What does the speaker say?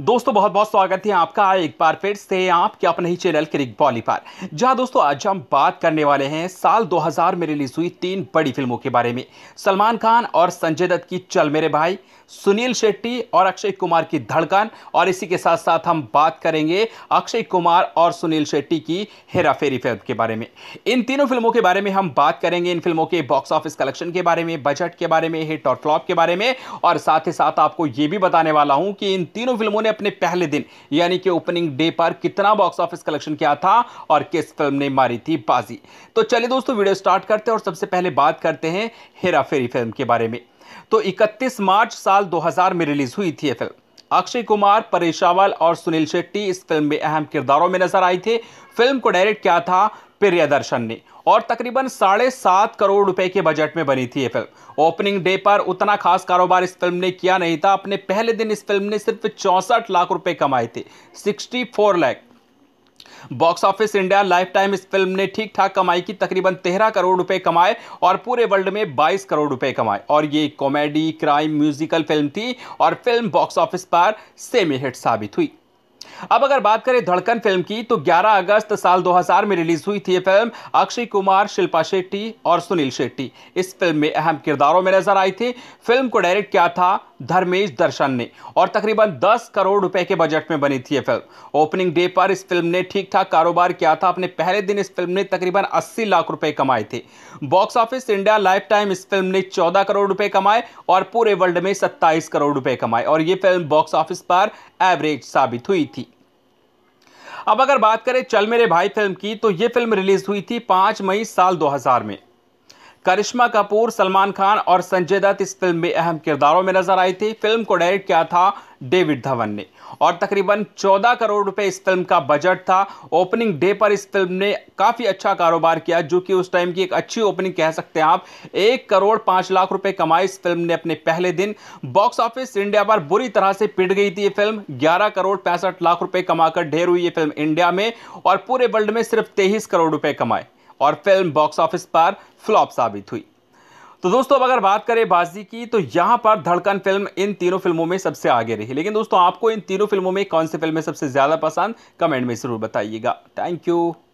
दोस्तों बहुत बहुत स्वागत है आपका एक बार फिर से आपके अपने ही चैनल क्रिक बॉली पर जहां दोस्तों आज हम बात करने वाले हैं साल 2000 में रिलीज हुई तीन बड़ी फिल्मों के बारे में सलमान खान और संजय दत्त की चल मेरे भाई सुनील शेट्टी और अक्षय कुमार की धड़कन और इसी के साथ साथ हम बात करेंगे अक्षय कुमार और सुनील शेट्टी की हेरा फेरी फिल्म के बारे में इन तीनों फिल्मों के बारे में हम बात करेंगे इन फिल्मों के बॉक्स ऑफिस कलेक्शन के बारे में बजट के बारे में हिट और फ्लॉप के बारे में और साथ ही साथ आपको ये भी बताने वाला हूँ कि इन तीनों फिल्मों लोगों ने अपने पहले दिन यानी कि ओपनिंग डे पर कितना बॉक्स ऑफिस कलेक्शन किया था और किस फिल्म ने मारी थी बाजी तो चलिए दोस्तों वीडियो स्टार्ट करते हैं और सबसे पहले बात करते हैं हेरा फेरी फिल्म के बारे में तो 31 मार्च साल 2000 में रिलीज हुई थी ये फिल्म अक्षय कुमार परेशावल और सुनील शेट्टी इस फिल्म में अहम किरदारों में नजर आए थे फिल्म को डायरेक्ट किया था प्रियदर्शन ने और तकरीबन साढ़े सात करोड़ रुपए के बजट में बनी थी ये फिल्म ओपनिंग डे पर उतना खास कारोबार इस फिल्म ने किया नहीं था अपने पहले दिन इस फिल्म ने सिर्फ चौंसठ लाख रुपए कमाए थे sixty four lakh box office India lifetime इस फिल्म ने ठीक ठाक कमाई की तकरीबन तेरह करोड़ रुपए कमाए और पूरे वर्ल्ड में बाईस करोड़ रुपए कमाए और ये कॉमेडी क्राइम म्यूजिकल फिल्म थी और फिल्म बॉक्स ऑफिस पर सेमी हिट साबित हुई अब अगर बात करें धड़कन फिल्म की तो 11 अगस्त साल 2000 में रिलीज हुई थी ये फिल्म अक्षय कुमार शिल्पा शेट्टी और सुनील शेट्टी इस फिल्म में अहम किरदारों में नजर आई थी फिल्म को डायरेक्ट किया था धर्मेश दर्शन ने और तकरीबन 10 करोड़ रुपए के बजट में बनी थी ये फिल्म ओपनिंग डे पर इस फिल्म ने ठीक ठाक कारोबार किया था अपने पहले दिन इस फिल्म ने तकरीबन 80 लाख रुपए कमाए थे box office India lifetime इस फिल्म ने 14 करोड़ रुपए कमाए और पूरे वर्ल्ड में 27 करोड़ रुपए कमाए और ये फिल्म बॉक्स ऑफिस पर एवरेज साबित हुई थी अब अगर बात करें चल मेरे भाई फिल्म की तो ये फिल्म रिलीज हुई थी पांच मई साल 2000 में करिश्मा कपूर सलमान खान और संजय दत्त इस फिल्म में अहम किरदारों में नजर आई थी फिल्म को डायरेक्ट किया था डेविड धवन ने और तकरीबन 14 करोड़ रुपए इस फिल्म का बजट था ओपनिंग डे पर इस फिल्म ने काफ़ी अच्छा कारोबार किया जो कि उस टाइम की एक अच्छी ओपनिंग कह सकते हैं आप एक करोड़ पाँच लाख रुपए कमाए इस फिल्म ने अपने पहले दिन बॉक्स ऑफिस इंडिया पर बुरी तरह से पिट गई थी ये फिल्म ग्यारह करोड़ पैंसठ लाख रुपए कमाकर ढेर हुई ये फिल्म इंडिया में और पूरे वर्ल्ड में सिर्फ तेईस करोड़ रुपए कमाए और फिल्म बॉक्स ऑफिस पर फ्लॉप साबित हुई तो दोस्तों अब अगर बात करें बाजी की तो यहाँ पर धड़कन फिल्म इन तीनों फिल्मों में सबसे आगे रही लेकिन दोस्तों आपको इन तीनों फिल्मों में कौन सी फिल्में सबसे ज़्यादा पसंद कमेंट में ज़रूर बताइएगा थैंक यू